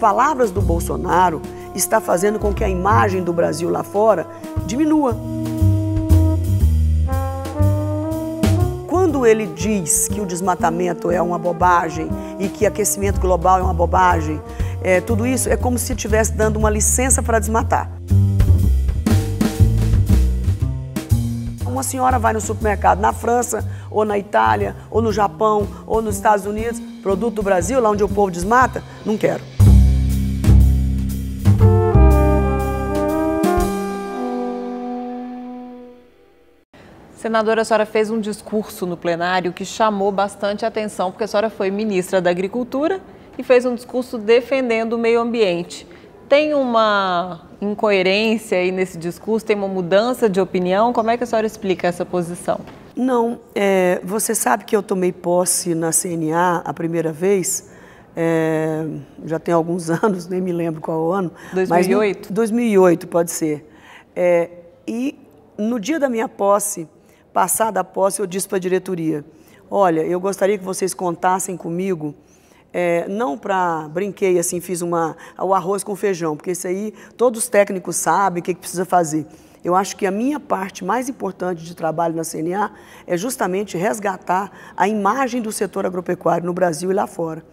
palavras do Bolsonaro está fazendo com que a imagem do Brasil lá fora diminua. Quando ele diz que o desmatamento é uma bobagem e que aquecimento global é uma bobagem, é, tudo isso é como se estivesse dando uma licença para desmatar. Uma senhora vai no supermercado na França, ou na Itália, ou no Japão, ou nos Estados Unidos, produto do Brasil, lá onde o povo desmata, não quero. Senadora, a senhora fez um discurso no plenário que chamou bastante atenção, porque a senhora foi ministra da Agricultura e fez um discurso defendendo o meio ambiente. Tem uma incoerência aí nesse discurso? Tem uma mudança de opinião? Como é que a senhora explica essa posição? Não, é, você sabe que eu tomei posse na CNA a primeira vez, é, já tem alguns anos, nem me lembro qual ano. 2008? Mas, 2008, pode ser. É, e no dia da minha posse, Passada a posse, eu disse para a diretoria: Olha, eu gostaria que vocês contassem comigo, é, não para brinquei assim, fiz uma, o arroz com feijão, porque isso aí todos os técnicos sabem o que, que precisa fazer. Eu acho que a minha parte mais importante de trabalho na CNA é justamente resgatar a imagem do setor agropecuário no Brasil e lá fora.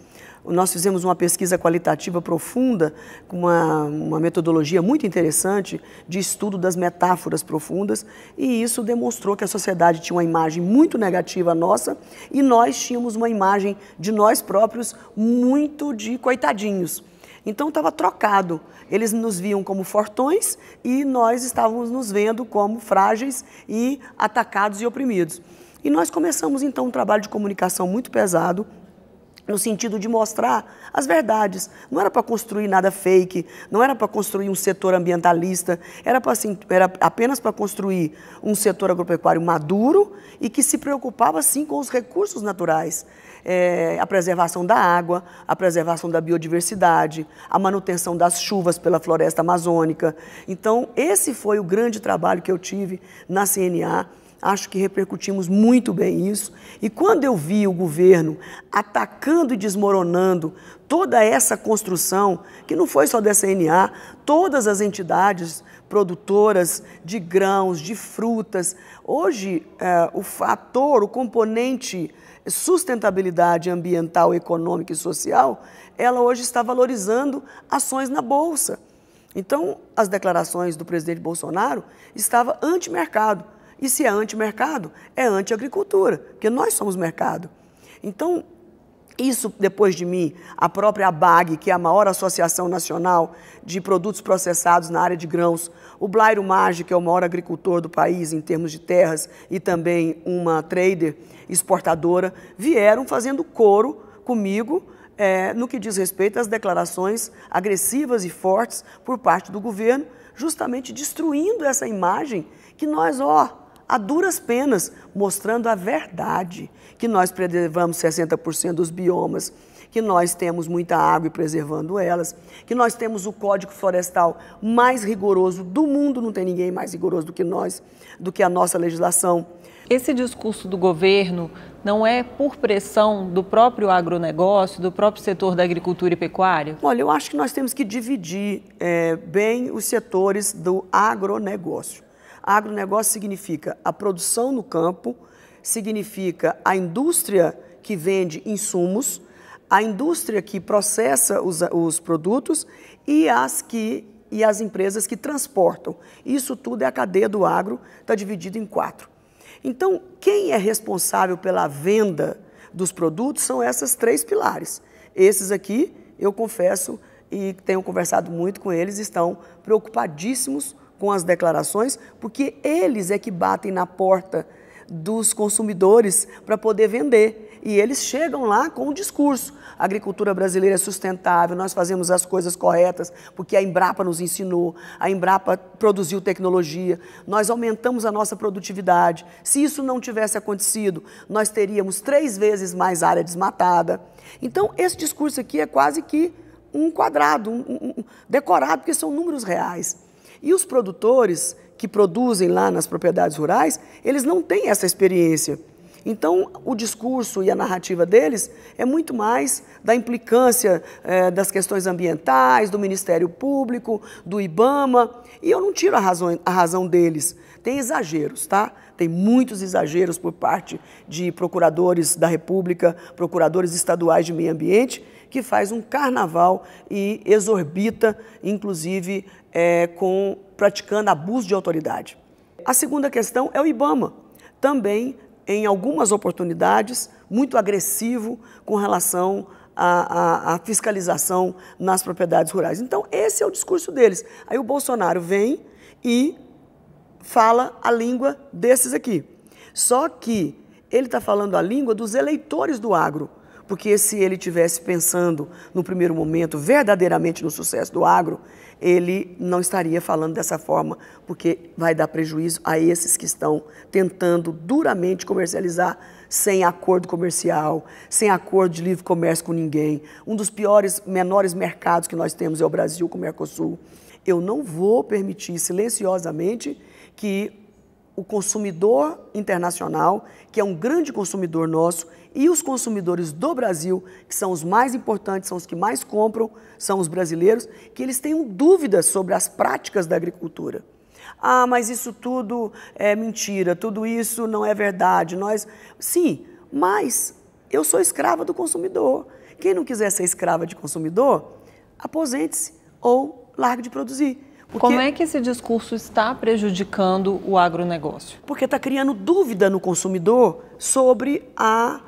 Nós fizemos uma pesquisa qualitativa profunda, com uma, uma metodologia muito interessante de estudo das metáforas profundas, e isso demonstrou que a sociedade tinha uma imagem muito negativa nossa e nós tínhamos uma imagem de nós próprios muito de coitadinhos. Então estava trocado. Eles nos viam como fortões e nós estávamos nos vendo como frágeis e atacados e oprimidos. E nós começamos então um trabalho de comunicação muito pesado no sentido de mostrar as verdades. Não era para construir nada fake, não era para construir um setor ambientalista, era, pra, assim, era apenas para construir um setor agropecuário maduro e que se preocupava, sim, com os recursos naturais. É, a preservação da água, a preservação da biodiversidade, a manutenção das chuvas pela floresta amazônica. Então, esse foi o grande trabalho que eu tive na CNA Acho que repercutimos muito bem isso. E quando eu vi o governo atacando e desmoronando toda essa construção, que não foi só da CNA, todas as entidades produtoras de grãos, de frutas, hoje é, o fator, o componente sustentabilidade ambiental, econômica e social, ela hoje está valorizando ações na bolsa. Então, as declarações do presidente Bolsonaro estavam anti-mercado e se é anti-mercado, é anti-agricultura, porque nós somos mercado. Então, isso, depois de mim, a própria ABAG, que é a maior associação nacional de produtos processados na área de grãos, o Blairo Maggi, que é o maior agricultor do país em termos de terras e também uma trader exportadora, vieram fazendo coro comigo é, no que diz respeito às declarações agressivas e fortes por parte do governo, justamente destruindo essa imagem que nós, ó, a duras penas, mostrando a verdade, que nós preservamos 60% dos biomas, que nós temos muita água e preservando elas, que nós temos o Código Florestal mais rigoroso do mundo, não tem ninguém mais rigoroso do que nós, do que a nossa legislação. Esse discurso do governo não é por pressão do próprio agronegócio, do próprio setor da agricultura e pecuária? Olha, eu acho que nós temos que dividir é, bem os setores do agronegócio. Agronegócio significa a produção no campo, significa a indústria que vende insumos, a indústria que processa os, os produtos e as que e as empresas que transportam. Isso tudo é a cadeia do agro, está dividido em quatro. Então, quem é responsável pela venda dos produtos são essas três pilares. Esses aqui, eu confesso e tenho conversado muito com eles, estão preocupadíssimos com as declarações, porque eles é que batem na porta dos consumidores para poder vender. E eles chegam lá com o discurso. A agricultura brasileira é sustentável, nós fazemos as coisas corretas, porque a Embrapa nos ensinou, a Embrapa produziu tecnologia, nós aumentamos a nossa produtividade. Se isso não tivesse acontecido, nós teríamos três vezes mais área desmatada. Então, esse discurso aqui é quase que um quadrado, um, um, um decorado, porque são números reais. E os produtores que produzem lá nas propriedades rurais, eles não têm essa experiência. Então, o discurso e a narrativa deles é muito mais da implicância eh, das questões ambientais, do Ministério Público, do IBAMA, e eu não tiro a razão, a razão deles. Tem exageros, tá? Tem muitos exageros por parte de procuradores da República, procuradores estaduais de meio ambiente, que faz um carnaval e exorbita, inclusive, é, com praticando abuso de autoridade. A segunda questão é o IBAMA, também em algumas oportunidades muito agressivo com relação à, à, à fiscalização nas propriedades rurais. Então esse é o discurso deles. Aí o Bolsonaro vem e fala a língua desses aqui. Só que ele está falando a língua dos eleitores do agro porque se ele tivesse pensando no primeiro momento verdadeiramente no sucesso do agro, ele não estaria falando dessa forma, porque vai dar prejuízo a esses que estão tentando duramente comercializar sem acordo comercial, sem acordo de livre comércio com ninguém. Um dos piores, menores mercados que nós temos é o Brasil com o Mercosul. Eu não vou permitir silenciosamente que o consumidor internacional, que é um grande consumidor nosso, e os consumidores do Brasil, que são os mais importantes, são os que mais compram, são os brasileiros, que eles tenham dúvidas sobre as práticas da agricultura. Ah, mas isso tudo é mentira, tudo isso não é verdade. Nós, sim, mas eu sou escrava do consumidor. Quem não quiser ser escrava de consumidor, aposente-se ou largue de produzir. Porque... Como é que esse discurso está prejudicando o agronegócio? Porque está criando dúvida no consumidor sobre a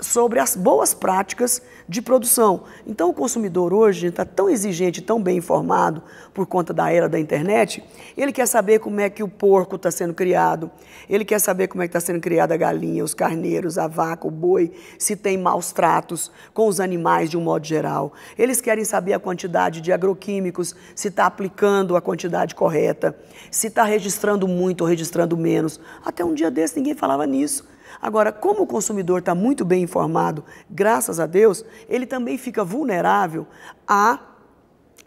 sobre as boas práticas de produção. Então, o consumidor hoje está tão exigente, tão bem informado por conta da era da internet, ele quer saber como é que o porco está sendo criado, ele quer saber como é que está sendo criada a galinha, os carneiros, a vaca, o boi, se tem maus tratos com os animais de um modo geral. Eles querem saber a quantidade de agroquímicos, se está aplicando a quantidade correta, se está registrando muito ou registrando menos. Até um dia desse ninguém falava nisso. Agora, como o consumidor está muito bem informado, graças a Deus, ele também fica vulnerável a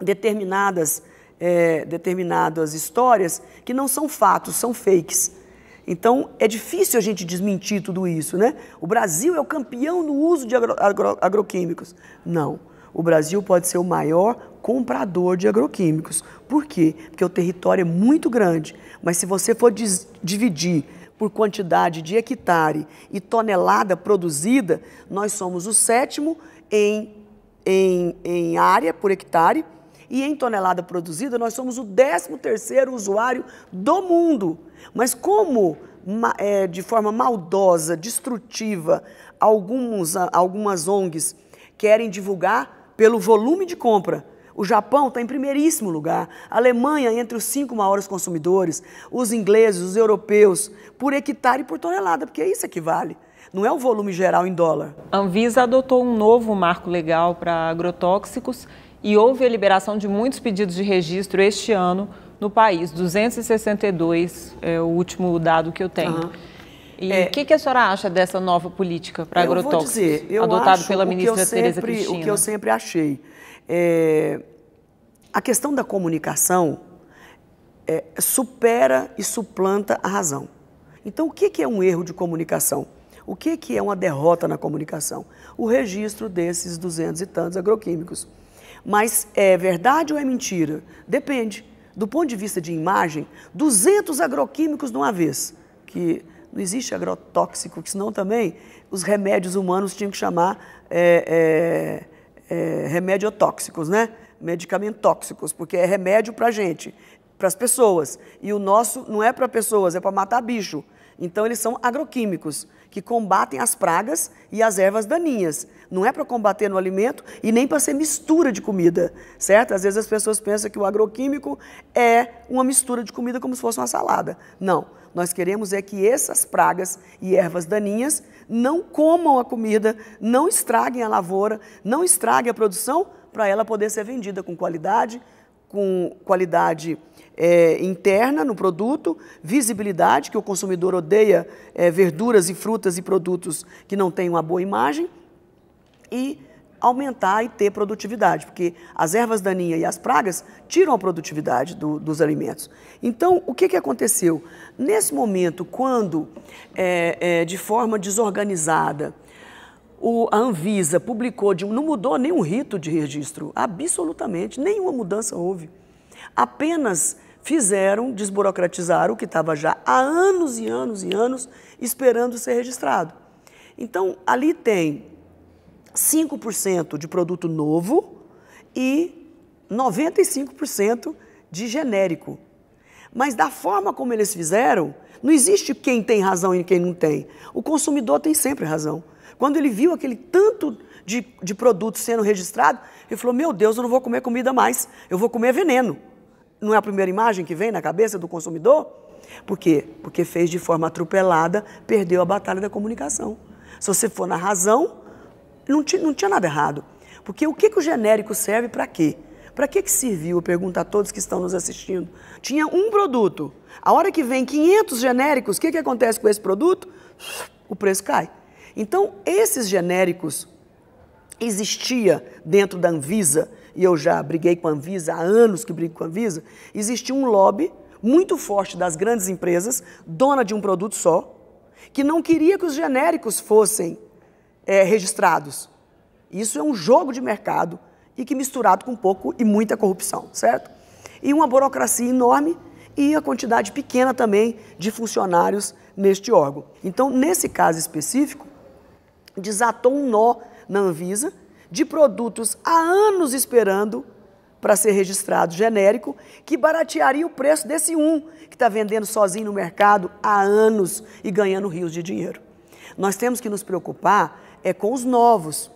determinadas, é, determinadas histórias que não são fatos, são fakes. Então, é difícil a gente desmentir tudo isso, né? O Brasil é o campeão no uso de agro, agro, agroquímicos. Não. O Brasil pode ser o maior comprador de agroquímicos. Por quê? Porque o território é muito grande. Mas se você for dividir por quantidade de hectare e tonelada produzida, nós somos o sétimo em, em, em área por hectare e em tonelada produzida, nós somos o décimo terceiro usuário do mundo. Mas como é, de forma maldosa, destrutiva, alguns, algumas ONGs querem divulgar pelo volume de compra, o Japão está em primeiríssimo lugar. A Alemanha entre os cinco maiores consumidores. Os ingleses, os europeus, por hectare e por tonelada, porque é isso que vale. Não é o volume geral em dólar. A Anvisa adotou um novo marco legal para agrotóxicos e houve a liberação de muitos pedidos de registro este ano no país. 262 é o último dado que eu tenho. Uhum. E o é, que, que, a senhora acha dessa nova política para agrotóxicos, dizer, adotado pela ministra Tereza Cristina? O que eu sempre achei, é, a questão da comunicação é, supera e suplanta a razão. Então, o que é um erro de comunicação? O que é uma derrota na comunicação? O registro desses duzentos e tantos agroquímicos. Mas é verdade ou é mentira? Depende. Do ponto de vista de imagem, 200 agroquímicos de uma vez, que não existe agrotóxico, que senão também os remédios humanos tinham que chamar é, é, é, remédio tóxicos, né? medicamentos tóxicos, porque é remédio para gente, para as pessoas. E o nosso não é para pessoas, é para matar bicho. Então, eles são agroquímicos, que combatem as pragas e as ervas daninhas. Não é para combater no alimento e nem para ser mistura de comida, certo? Às vezes as pessoas pensam que o agroquímico é uma mistura de comida como se fosse uma salada. Não. Nós queremos é que essas pragas e ervas daninhas não comam a comida, não estraguem a lavoura, não estraguem a produção para ela poder ser vendida com qualidade, com qualidade é, interna no produto, visibilidade, que o consumidor odeia é, verduras e frutas e produtos que não têm uma boa imagem, e aumentar e ter produtividade, porque as ervas daninhas e as pragas tiram a produtividade do, dos alimentos. Então, o que, que aconteceu? Nesse momento, quando é, é de forma desorganizada, o, a Anvisa publicou, de, não mudou nenhum rito de registro, absolutamente, nenhuma mudança houve. Apenas fizeram, desburocratizaram o que estava já há anos e anos e anos esperando ser registrado. Então, ali tem 5% de produto novo e 95% de genérico. Mas da forma como eles fizeram, não existe quem tem razão e quem não tem. O consumidor tem sempre razão. Quando ele viu aquele tanto de, de produto sendo registrado, ele falou: Meu Deus, eu não vou comer comida mais, eu vou comer veneno. Não é a primeira imagem que vem na cabeça do consumidor? Por quê? Porque fez de forma atropelada, perdeu a batalha da comunicação. Se você for na razão, não, tinha, não tinha nada errado. Porque o que, que o genérico serve para quê? Para que, que serviu? Eu pergunto a todos que estão nos assistindo. Tinha um produto. A hora que vem 500 genéricos, o que, que acontece com esse produto? O preço cai. Então, esses genéricos existia dentro da Anvisa, e eu já briguei com a Anvisa, há anos que brigo com a Anvisa, existia um lobby muito forte das grandes empresas, dona de um produto só, que não queria que os genéricos fossem é, registrados. Isso é um jogo de mercado e que misturado com pouco e muita corrupção, certo? E uma burocracia enorme e a quantidade pequena também de funcionários neste órgão. Então, nesse caso específico, desatou um nó na Anvisa de produtos há anos esperando para ser registrado genérico, que baratearia o preço desse um que está vendendo sozinho no mercado há anos e ganhando rios de dinheiro. Nós temos que nos preocupar é com os novos.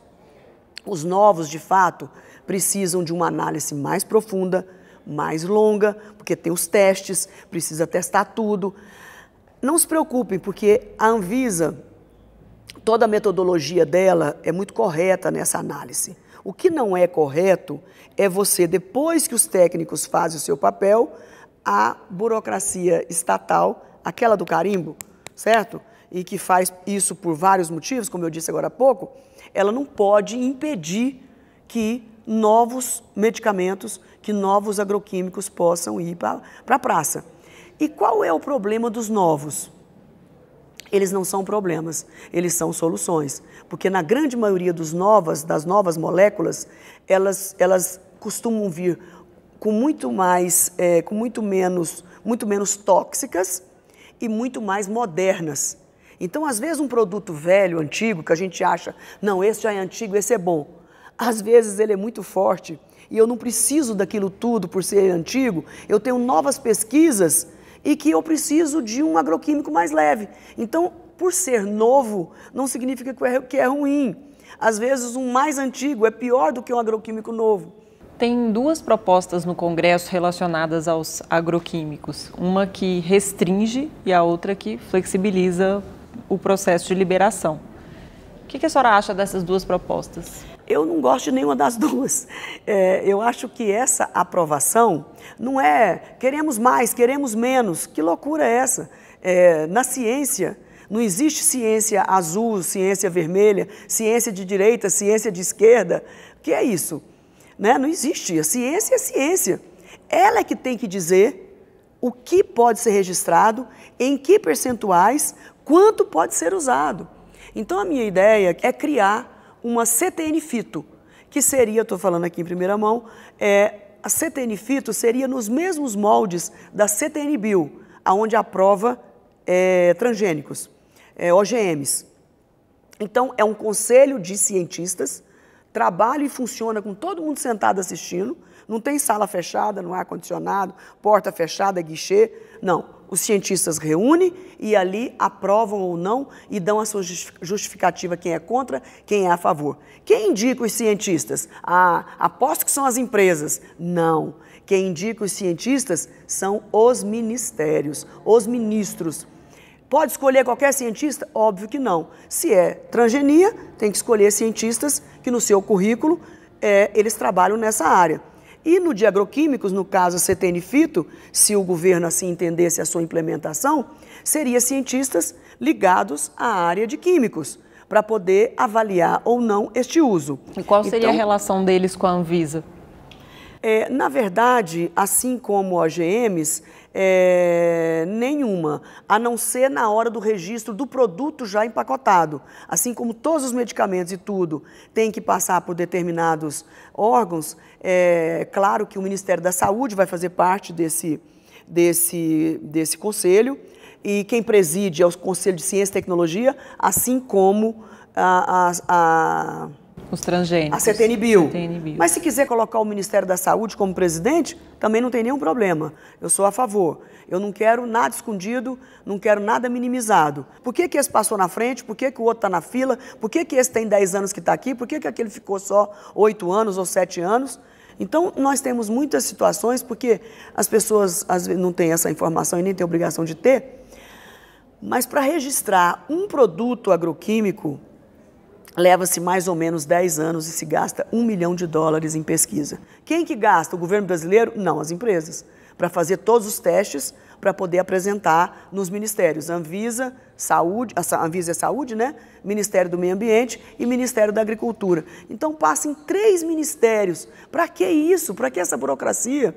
Os novos, de fato, precisam de uma análise mais profunda, mais longa, porque tem os testes, precisa testar tudo. Não se preocupem, porque a Anvisa toda a metodologia dela é muito correta nessa análise. O que não é correto é você, depois que os técnicos fazem o seu papel, a burocracia estatal, aquela do carimbo, certo? E que faz isso por vários motivos, como eu disse agora há pouco, ela não pode impedir que novos medicamentos, que novos agroquímicos possam ir para pra a praça. E qual é o problema dos novos? eles não são problemas, eles são soluções. Porque na grande maioria dos novas, das novas moléculas, elas, elas costumam vir com muito mais, é, com muito menos, muito menos tóxicas e muito mais modernas. Então, às vezes, um produto velho, antigo, que a gente acha, não, esse já é antigo, esse é bom. Às vezes ele é muito forte e eu não preciso daquilo tudo por ser antigo. Eu tenho novas pesquisas e que eu preciso de um agroquímico mais leve. Então, por ser novo, não significa é que é ruim. Às vezes, um mais antigo é pior do que um agroquímico novo. Tem duas propostas no Congresso relacionadas aos agroquímicos: uma que restringe e a outra que flexibiliza o processo de liberação. O que a senhora acha dessas duas propostas? Eu não gosto de nenhuma das duas. É, eu acho que essa aprovação não é queremos mais, queremos menos. Que loucura é essa? É, na ciência, não existe ciência azul, ciência vermelha, ciência de direita, ciência de esquerda. O que é isso? Né? Não existe. A ciência é ciência. Ela é que tem que dizer o que pode ser registrado, em que percentuais, quanto pode ser usado. Então, a minha ideia é criar uma CTN fito, que seria, estou falando aqui em primeira mão, é, a CTN fito seria nos mesmos moldes da CTN bio, aonde aprova é, transgênicos, é, OGMs. Então, é um conselho de cientistas, trabalha e funciona com todo mundo sentado assistindo, não tem sala fechada, não há ar-condicionado, porta fechada, guichê, não os cientistas reúnem e ali aprovam ou não e dão a sua justificativa quem é contra, quem é a favor. Quem indica os cientistas? Ah, aposto que são as empresas. Não. Quem indica os cientistas são os ministérios, os ministros. Pode escolher qualquer cientista? Óbvio que não. Se é transgenia, tem que escolher cientistas que no seu currículo é, eles trabalham nessa área. E no de agroquímicos, no caso a CTN Fito, se o governo assim entendesse a sua implementação, seria cientistas ligados à área de químicos, para poder avaliar ou não este uso. E qual seria então, a relação deles com a Anvisa? É, na verdade, assim como OGMs, é, nenhuma, a não ser na hora do registro do produto já empacotado. Assim como todos os medicamentos e tudo tem que passar por determinados órgãos, é claro que o Ministério da Saúde vai fazer parte desse, desse, desse conselho e quem preside é o Conselho de Ciência e Tecnologia, assim como a, a, a os transgênicos. A CTN Bill. Mas se quiser colocar o Ministério da Saúde como presidente, também não tem nenhum problema. Eu sou a favor. Eu não quero nada escondido, não quero nada minimizado. Por que, que esse passou na frente? Por que, que o outro está na fila? Por que, que esse tem 10 anos que está aqui? Por que, que aquele ficou só 8 anos ou 7 anos? Então, nós temos muitas situações, porque as pessoas às vezes, não têm essa informação e nem têm obrigação de ter, mas para registrar um produto agroquímico, leva-se mais ou menos 10 anos e se gasta um milhão de dólares em pesquisa. Quem que gasta? O governo brasileiro? Não, as empresas. Para fazer todos os testes, para poder apresentar nos ministérios. Anvisa, Saúde, Anvisa é Saúde, né? Ministério do Meio Ambiente e Ministério da Agricultura. Então passa em três ministérios. Para que isso? Para que essa burocracia?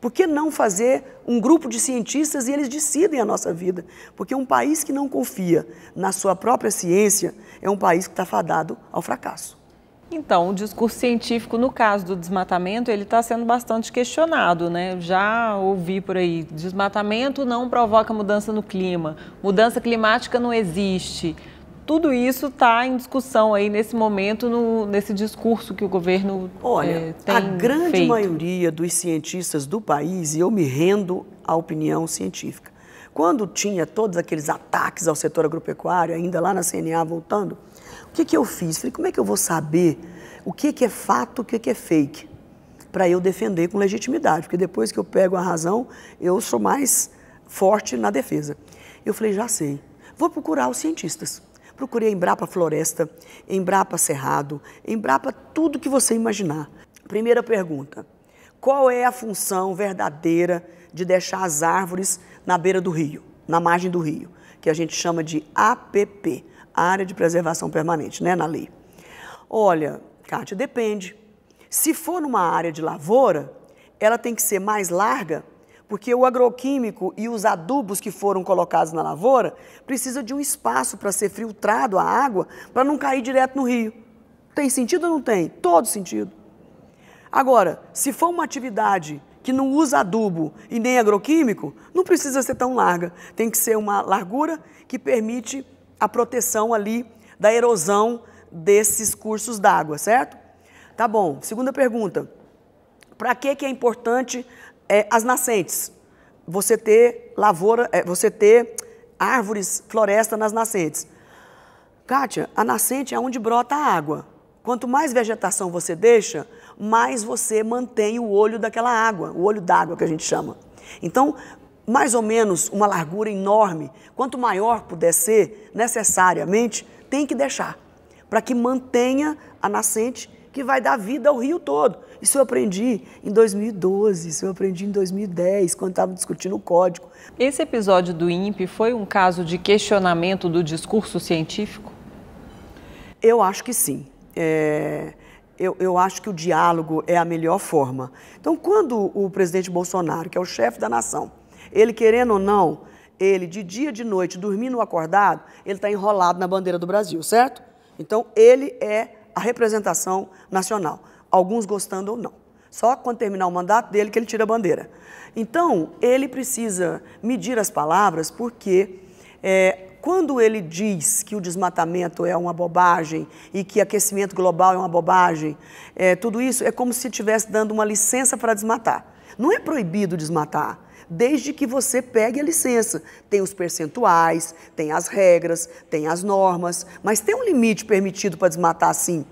Por que não fazer um grupo de cientistas e eles decidem a nossa vida? Porque um país que não confia na sua própria ciência é um país que está fadado ao fracasso. Então, o discurso científico, no caso do desmatamento, ele está sendo bastante questionado, né? Já ouvi por aí, desmatamento não provoca mudança no clima, mudança climática não existe tudo isso está em discussão aí nesse momento, no, nesse discurso que o governo Olha, é, tem a grande feito. maioria dos cientistas do país, e eu me rendo à opinião científica, quando tinha todos aqueles ataques ao setor agropecuário, ainda lá na CNA voltando, o que, que eu fiz? Falei, como é que eu vou saber o que, que é fato, o que, que é fake? Para eu defender com legitimidade, porque depois que eu pego a razão, eu sou mais forte na defesa. Eu falei, já sei, vou procurar os cientistas. Procurei Embrapa Floresta, Embrapa Cerrado, Embrapa tudo que você imaginar. Primeira pergunta: qual é a função verdadeira de deixar as árvores na beira do rio, na margem do rio, que a gente chama de APP, Área de Preservação Permanente, né, na lei? Olha, Kátia, depende. Se for numa área de lavoura, ela tem que ser mais larga porque o agroquímico e os adubos que foram colocados na lavoura precisa de um espaço para ser filtrado a água para não cair direto no rio. Tem sentido ou não tem? Todo sentido. Agora, se for uma atividade que não usa adubo e nem agroquímico, não precisa ser tão larga. Tem que ser uma largura que permite a proteção ali da erosão desses cursos d'água, certo? Tá bom. Segunda pergunta. Para que, que é importante é, as nascentes. Você ter lavoura, é, você ter árvores, floresta nas nascentes. Kátia, a nascente é onde brota a água. Quanto mais vegetação você deixa, mais você mantém o olho daquela água, o olho d'água que a gente chama. Então, mais ou menos uma largura enorme, quanto maior puder ser, necessariamente, tem que deixar, para que mantenha a nascente que vai dar vida ao rio todo. Isso eu aprendi em 2012, isso eu aprendi em 2010, quando estava discutindo o código. Esse episódio do INPE foi um caso de questionamento do discurso científico? Eu acho que sim. É... Eu, eu, acho que o diálogo é a melhor forma. Então, quando o presidente Bolsonaro, que é o chefe da nação, ele querendo ou não, ele de dia, de noite, dormindo ou acordado, ele está enrolado na bandeira do Brasil, certo? Então, ele é a representação nacional alguns gostando ou não. Só quando terminar o mandato dele que ele tira a bandeira. Então, ele precisa medir as palavras, porque é, quando ele diz que o desmatamento é uma bobagem e que aquecimento global é uma bobagem, é, tudo isso é como se estivesse dando uma licença para desmatar. Não é proibido desmatar, desde que você pegue a licença. Tem os percentuais, tem as regras, tem as normas, mas tem um limite permitido para desmatar sim.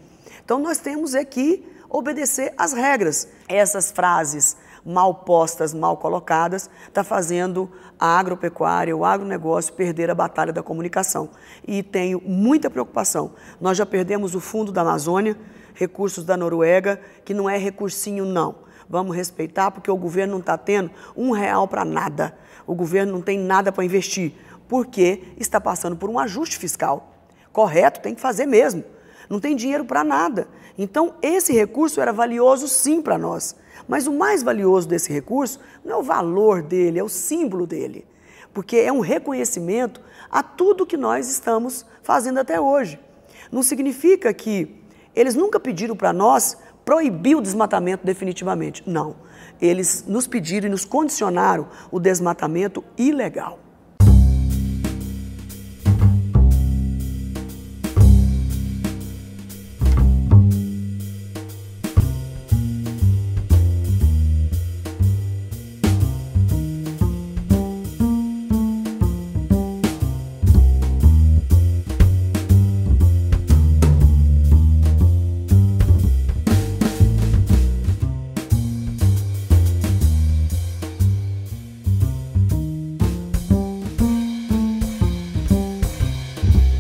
Então nós temos aqui é obedecer às regras. Essas frases mal postas, mal colocadas, está fazendo a agropecuária, o agronegócio perder a batalha da comunicação. E tenho muita preocupação. Nós já perdemos o fundo da Amazônia, recursos da Noruega, que não é recursinho, não. Vamos respeitar, porque o governo não está tendo um real para nada. O governo não tem nada para investir, porque está passando por um ajuste fiscal. Correto, tem que fazer mesmo não tem dinheiro para nada. Então, esse recurso era valioso sim para nós. Mas o mais valioso desse recurso não é o valor dele, é o símbolo dele. Porque é um reconhecimento a tudo que nós estamos fazendo até hoje. Não significa que eles nunca pediram para nós proibir o desmatamento definitivamente. Não. Eles nos pediram e nos condicionaram o desmatamento ilegal.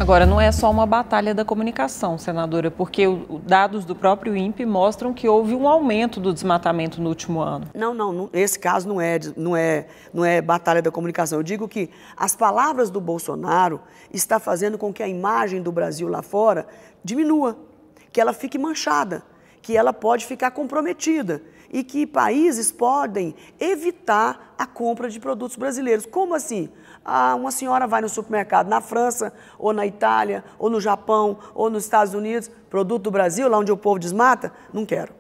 Agora, não é só uma batalha da comunicação, senadora, porque dados do próprio INPE mostram que houve um aumento do desmatamento no último ano. Não, não, esse caso não é, não é, não é batalha da comunicação. Eu digo que as palavras do Bolsonaro está fazendo com que a imagem do Brasil lá fora diminua, que ela fique manchada, que ela pode ficar comprometida e que países podem evitar a compra de produtos brasileiros. Como assim? Ah, uma senhora vai no supermercado na França, ou na Itália, ou no Japão, ou nos Estados Unidos, produto do Brasil, lá onde o povo desmata? Não quero.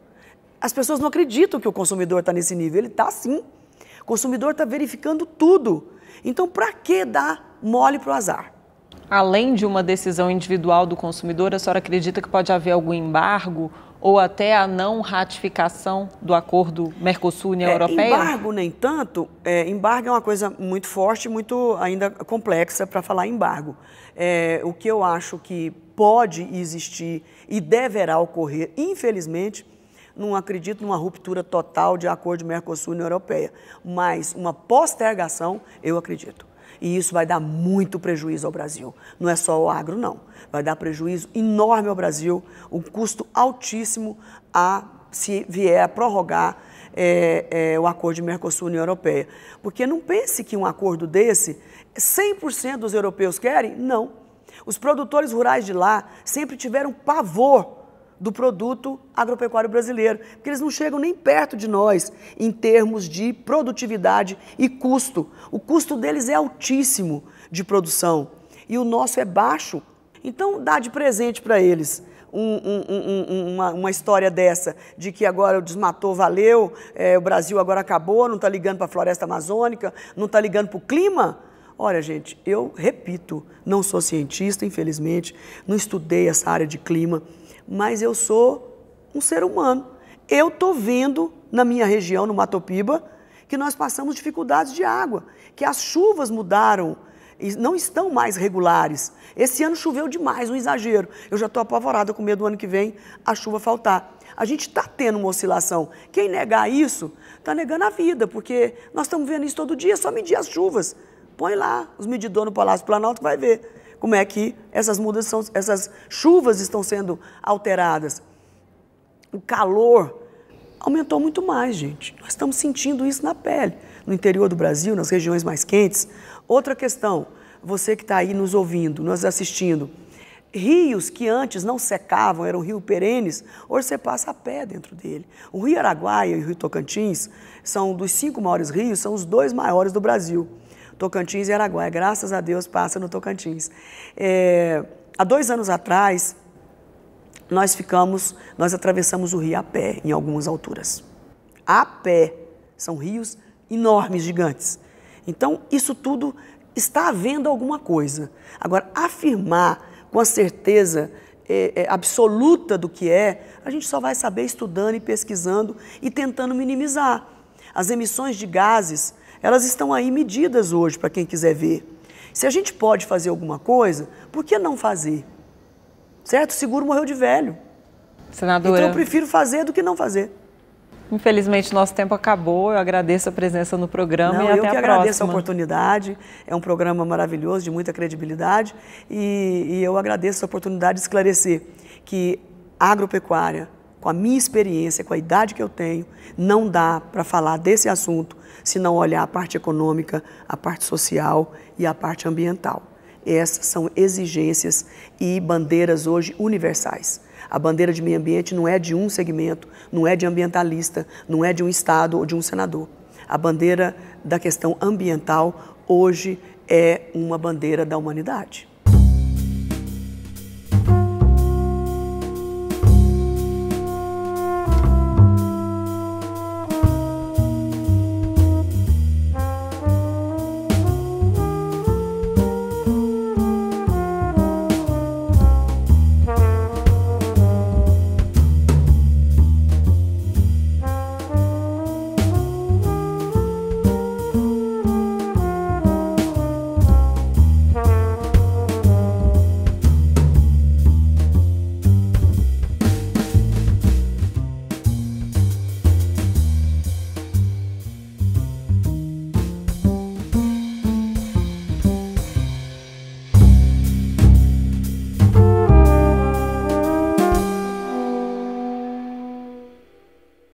As pessoas não acreditam que o consumidor está nesse nível. Ele está sim. O consumidor está verificando tudo. Então, para que dar mole para o azar? Além de uma decisão individual do consumidor, a senhora acredita que pode haver algum embargo ou até a não ratificação do acordo Mercosul-União é, Europeia? Embargo, nem tanto. É, embargo é uma coisa muito forte, muito ainda complexa para falar embargo. É, o que eu acho que pode existir e deverá ocorrer, infelizmente, não acredito numa ruptura total de acordo Mercosul-União Europeia, mas uma postergação eu acredito. E isso vai dar muito prejuízo ao Brasil. Não é só o agro, não. Vai dar prejuízo enorme ao Brasil, um custo altíssimo a se vier a prorrogar é, é, o acordo de Mercosul-União Europeia. Porque não pense que um acordo desse 100% dos europeus querem, não. Os produtores rurais de lá sempre tiveram pavor do produto agropecuário brasileiro, porque eles não chegam nem perto de nós em termos de produtividade e custo. O custo deles é altíssimo de produção e o nosso é baixo. Então, dá de presente para eles um, um, um, uma, uma, história dessa, de que agora o desmatou valeu, é, o Brasil agora acabou, não está ligando para a floresta amazônica, não está ligando para o clima. Olha, gente, eu repito, não sou cientista, infelizmente, não estudei essa área de clima mas eu sou um ser humano. Eu estou vendo na minha região, no Matopiba, que nós passamos dificuldades de água, que as chuvas mudaram e não estão mais regulares. Esse ano choveu demais, um exagero. Eu já estou apavorada com medo do ano que vem a chuva faltar. A gente está tendo uma oscilação. Quem negar isso está negando a vida, porque nós estamos vendo isso todo dia, só medir as chuvas. Põe lá os medidores no Palácio Planalto que vai ver como é que essas mudas são, essas chuvas estão sendo alteradas. O calor aumentou muito mais, gente. Nós estamos sentindo isso na pele, no interior do Brasil, nas regiões mais quentes. Outra questão, você que está aí nos ouvindo, nos assistindo, rios que antes não secavam, eram rios perenes, hoje você passa a pé dentro dele. O Rio Araguaia e o Rio Tocantins são dos cinco maiores rios, são os dois maiores do Brasil. Tocantins e Araguaia. Graças a Deus passa no Tocantins. É, há dois anos atrás, nós ficamos, nós atravessamos o rio a pé em algumas alturas. A pé. São rios enormes, gigantes. Então, isso tudo está havendo alguma coisa. Agora, afirmar com a certeza é, é, absoluta do que é, a gente só vai saber estudando e pesquisando e tentando minimizar. As emissões de gases elas estão aí medidas hoje para quem quiser ver. Se a gente pode fazer alguma coisa, por que não fazer? Certo? O seguro morreu de velho. Senadora. Então eu prefiro fazer do que não fazer. Infelizmente, nosso tempo acabou. Eu agradeço a presença no programa não, e até a próxima. Eu que agradeço a oportunidade. É um programa maravilhoso, de muita credibilidade. E, e eu agradeço a oportunidade de esclarecer que a agropecuária, com a minha experiência, com a idade que eu tenho, não dá para falar desse assunto se não olhar a parte econômica, a parte social e a parte ambiental. Essas são exigências e bandeiras hoje universais. A bandeira de meio ambiente não é de um segmento, não é de ambientalista, não é de um Estado ou de um senador. A bandeira da questão ambiental hoje é uma bandeira da humanidade.